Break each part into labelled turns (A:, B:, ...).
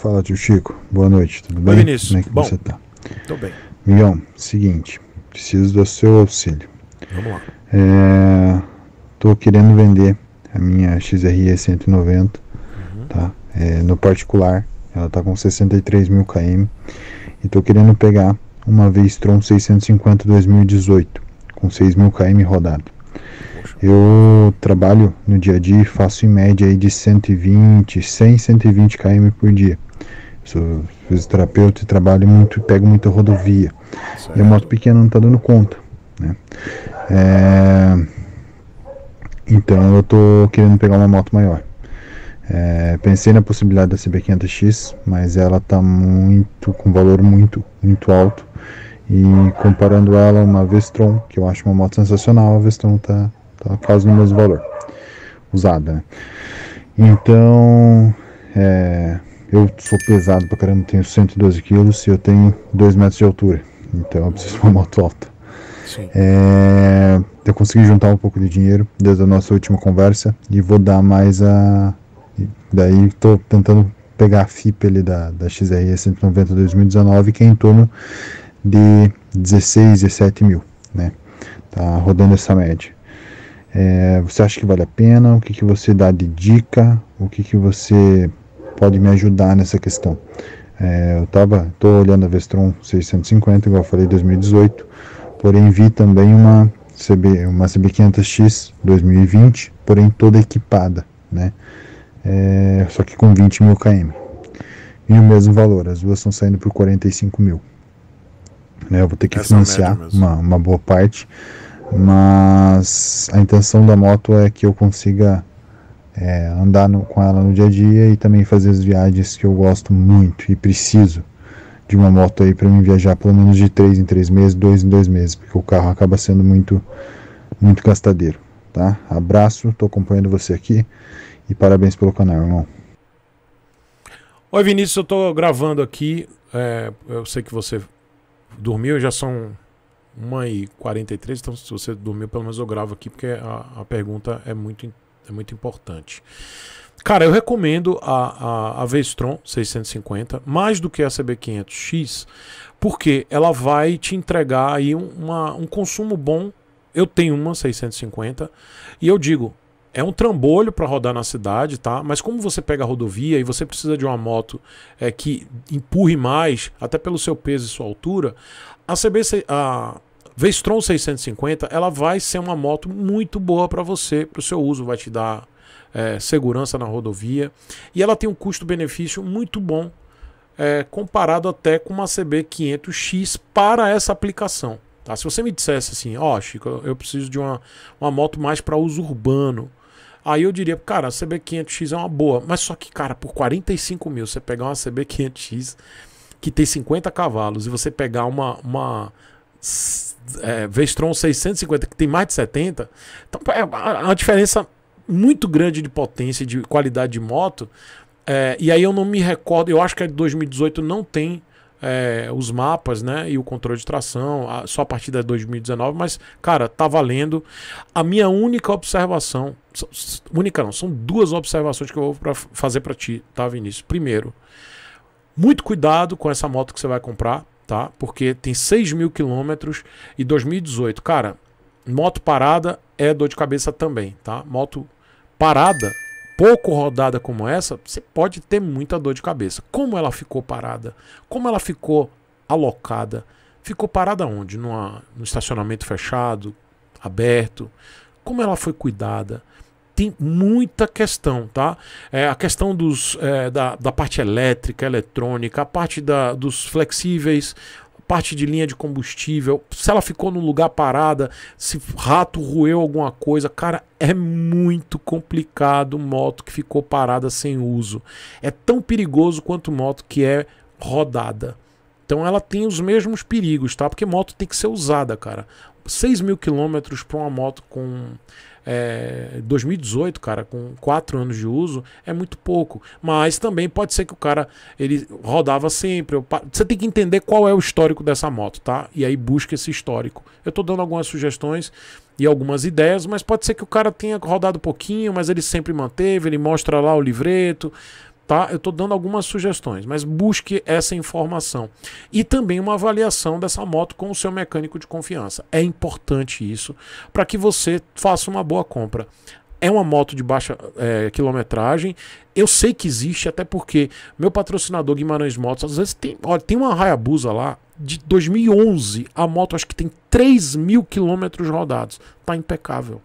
A: Fala, tio Chico. Boa noite, tudo bem? Oi, Vinícius. Como é que Bom, você tá? Tô bem. Migão, seguinte, preciso do seu auxílio. Vamos lá. É, tô querendo vender a minha XRE 190, uhum. tá? É, no particular, ela tá com 63 mil km e tô querendo pegar uma vez Tron 650 2018 com 6 mil km rodado. Eu trabalho no dia a dia e faço em média aí de 120, 100, 120 km por dia. Sou fisioterapeuta e trabalho muito e pego muita rodovia. Certo. E a moto pequena não está dando conta. Né? É... Então eu estou querendo pegar uma moto maior. É, pensei na possibilidade da CB500X, mas ela está muito com valor muito, muito alto. E comparando ela a uma Vestron, que eu acho uma moto sensacional, a Vestron está tá quase no mesmo valor usada. Né? Então, é, eu sou pesado pra caramba, tenho 112 quilos e eu tenho 2 metros de altura. Então eu preciso de uma moto alta. É, eu consegui juntar um pouco de dinheiro desde a nossa última conversa e vou dar mais a. Daí estou tentando pegar a FIP ali da, da XRE 190 2019, que é em torno de 16, 17 mil, né? Tá rodando essa média. É, você acha que vale a pena? O que, que você dá de dica? O que, que você pode me ajudar nessa questão. É, eu estava, estou olhando a Vestron 650, igual eu falei, 2018, porém vi também uma CB, uma CB500X 2020, porém toda equipada, né? É, só que com 20 mil km. E o mesmo valor, as duas estão saindo por 45 mil. Né, eu vou ter que Essa é financiar uma, uma boa parte, mas a intenção da moto é que eu consiga é, andar no, com ela no dia a dia e também fazer as viagens que eu gosto muito e preciso de uma moto aí para me viajar pelo menos de três em três meses, dois em dois meses, porque o carro acaba sendo muito muito gastadeiro, tá? Abraço, tô acompanhando você aqui e parabéns pelo canal, irmão.
B: Oi Vinícius, eu tô gravando aqui, é, eu sei que você dormiu, já são 1h43, então se você dormiu, pelo menos eu gravo aqui, porque a, a pergunta é muito é muito importante. Cara, eu recomendo a, a, a Vestron 650 mais do que a CB500X, porque ela vai te entregar aí uma, um consumo bom. Eu tenho uma 650 e eu digo, é um trambolho para rodar na cidade, tá? Mas como você pega a rodovia e você precisa de uma moto é, que empurre mais, até pelo seu peso e sua altura, a CB a Vestron 650, ela vai ser uma moto muito boa para você, para o seu uso, vai te dar é, segurança na rodovia e ela tem um custo-benefício muito bom é, comparado até com uma CB 500X para essa aplicação. Tá? Se você me dissesse assim, ó oh, Chico, eu preciso de uma, uma moto mais para uso urbano, aí eu diria, cara, a CB 500X é uma boa, mas só que, cara, por 45 mil você pegar uma CB 500X que tem 50 cavalos e você pegar uma, uma é, Vestron 650, que tem mais de 70. Então é uma diferença muito grande de potência, de qualidade de moto. É, e aí eu não me recordo, eu acho que a de 2018 não tem é, os mapas, né? E o controle de tração, a, só a partir da 2019, mas, cara, tá valendo. A minha única observação, única não, são duas observações que eu vou pra, fazer para ti, tá, Vinícius? Primeiro, muito cuidado com essa moto que você vai comprar tá? Porque tem 6 mil quilômetros e 2018. Cara, moto parada é dor de cabeça também, tá? Moto parada, pouco rodada como essa, você pode ter muita dor de cabeça. Como ela ficou parada? Como ela ficou alocada? Ficou parada onde? Numa, estacionamento fechado, aberto? Como ela foi cuidada? tem muita questão, tá? É, a questão dos, é, da, da parte elétrica, eletrônica, a parte da, dos flexíveis, parte de linha de combustível, se ela ficou no lugar parada, se rato roeu alguma coisa, cara, é muito complicado moto que ficou parada sem uso. É tão perigoso quanto moto que é rodada. Então ela tem os mesmos perigos, tá? Porque moto tem que ser usada, cara. 6 mil quilômetros para uma moto com é, 2018, cara, com 4 anos de uso, é muito pouco. Mas também pode ser que o cara ele rodava sempre. você tem que entender qual é o histórico dessa moto, tá? E aí busca esse histórico. Eu estou dando algumas sugestões e algumas ideias, mas pode ser que o cara tenha rodado pouquinho, mas ele sempre manteve, ele mostra lá o livreto, tá? Eu estou dando algumas sugestões, mas busque essa informação. E também uma avaliação dessa moto com o seu mecânico de confiança. É importante isso para que você faça uma boa compra. É uma moto de baixa é, quilometragem. Eu sei que existe, até porque meu patrocinador Guimarães Motos, às vezes tem. Olha, tem uma Hayabusa lá de 2011. A moto acho que tem 3 mil quilômetros rodados. Tá impecável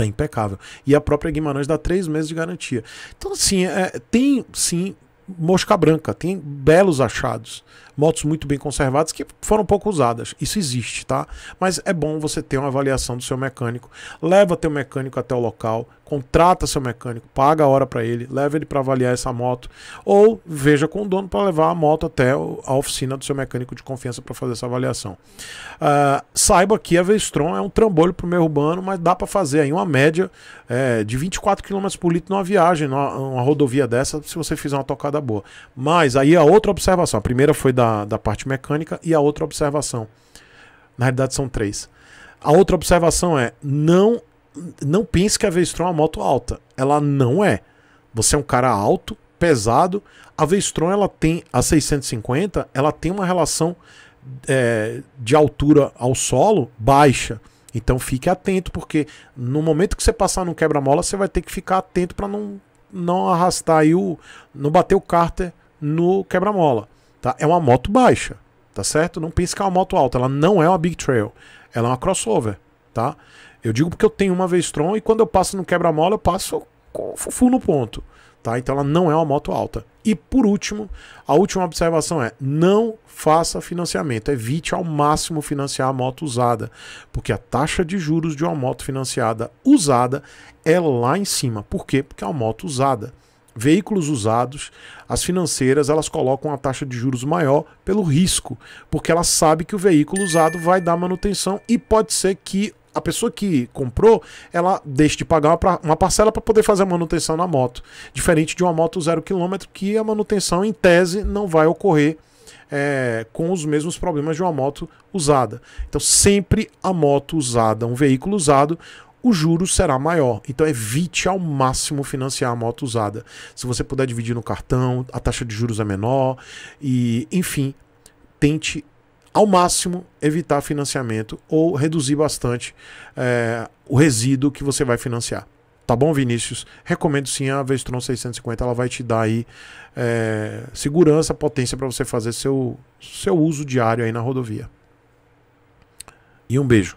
B: tá impecável. E a própria Guimarães dá três meses de garantia. Então, assim, é, é, tem sim mosca branca, tem belos achados, motos muito bem conservadas que foram pouco usadas. Isso existe, tá? Mas é bom você ter uma avaliação do seu mecânico. Leva teu mecânico até o local, contrata seu mecânico, paga a hora para ele, leva ele para avaliar essa moto, ou veja com o dono para levar a moto até a oficina do seu mecânico de confiança para fazer essa avaliação. Uh, saiba que a Vestron é um trambolho para o meio urbano, mas dá para fazer aí uma média é, de 24 km por litro numa viagem, numa, numa, rodovia dessa, se você fizer uma tocada boa. Mas aí a outra observação, a primeira foi da, da parte mecânica e a outra observação, na realidade são três. A outra observação é: não não pense que a Vestron é uma moto alta. Ela não é. Você é um cara alto, pesado. A Vestron ela tem a 650, ela tem uma relação é, de altura ao solo baixa. Então fique atento porque no momento que você passar no quebra-mola você vai ter que ficar atento para não não arrastar aí o não bater o cárter no quebra-mola, tá? É uma moto baixa, tá certo? Não pense que é uma moto alta, ela não é uma big trail, ela é uma crossover, tá? Eu digo porque eu tenho uma Vestron e quando eu passo no quebra-mola, eu passo com fufu no ponto. Tá? Então ela não é uma moto alta. E por último, a última observação é: não faça financiamento. Evite ao máximo financiar a moto usada, porque a taxa de juros de uma moto financiada usada é lá em cima. Por quê? Porque é uma moto usada. Veículos usados, as financeiras, elas colocam a taxa de juros maior pelo risco, porque ela sabe que o veículo usado vai dar manutenção e pode ser que a pessoa que comprou, ela deixa de pagar uma parcela para poder fazer a manutenção na moto. Diferente de uma moto zero quilômetro, que a manutenção, em tese, não vai ocorrer é, com os mesmos problemas de uma moto usada. Então, sempre a moto usada, um veículo usado, o juro será maior. Então evite ao máximo financiar a moto usada. Se você puder dividir no cartão, a taxa de juros é menor e, enfim, tente ao máximo, evitar financiamento ou reduzir bastante é, o resíduo que você vai financiar. Tá bom, Vinícius? Recomendo sim a Vestron 650. Ela vai te dar aí é, segurança, potência para você fazer seu, seu uso diário aí na rodovia. E um beijo.